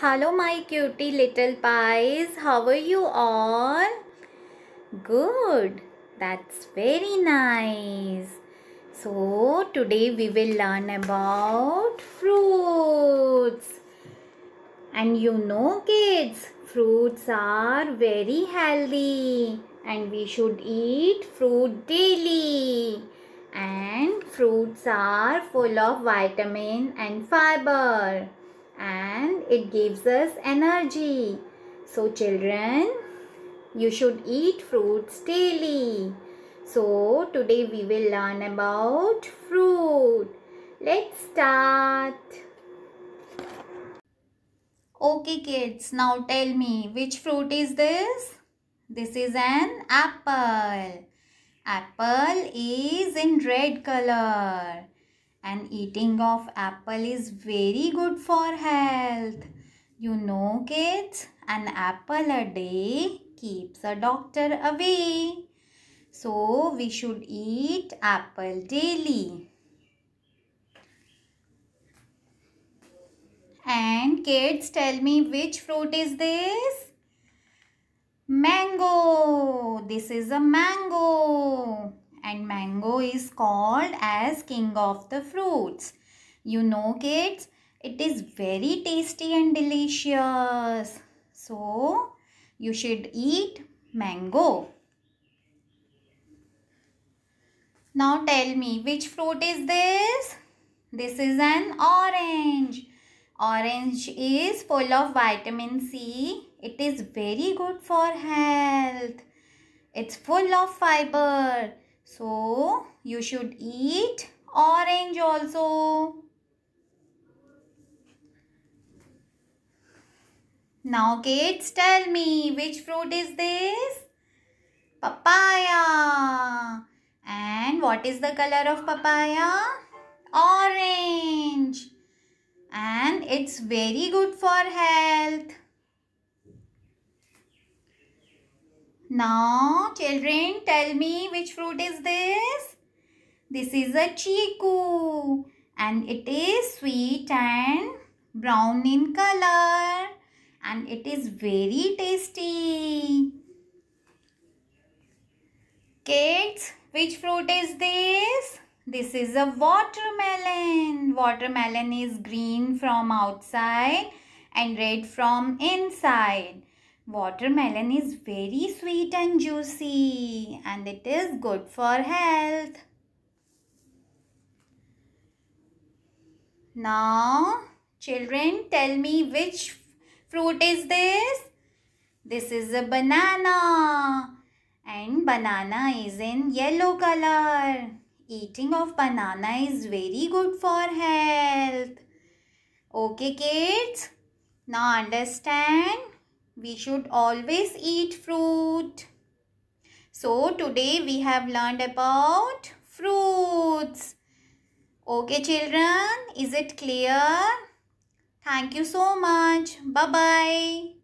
hello my cutie little pies how are you all good that's very nice so today we will learn about fruits and you know kids fruits are very healthy and we should eat fruit daily and fruits are full of vitamin and fiber and it gives us energy. So children, you should eat fruits daily. So today we will learn about fruit. Let's start. Okay kids, now tell me which fruit is this? This is an apple. Apple is in red color and eating of apple is very good for health. You know kids, an apple a day keeps a doctor away. So we should eat apple daily. And kids tell me which fruit is this? Mango. This is a mango and mango is called as king of the fruits. You know kids, it is very tasty and delicious. So, you should eat mango. Now tell me, which fruit is this? This is an orange. Orange is full of vitamin C. It is very good for health. It's full of fiber. So, you should eat orange also. Now kids tell me which fruit is this? Papaya. And what is the color of papaya? Orange. And it's very good for health. Now, children, tell me which fruit is this? This is a chiku and it is sweet and brown in color and it is very tasty. Kids, which fruit is this? This is a watermelon. Watermelon is green from outside and red from inside. Watermelon is very sweet and juicy and it is good for health. Now, children, tell me which fruit is this? This is a banana and banana is in yellow color. Eating of banana is very good for health. Okay kids, now understand? We should always eat fruit. So, today we have learned about fruits. Okay, children. Is it clear? Thank you so much. Bye-bye.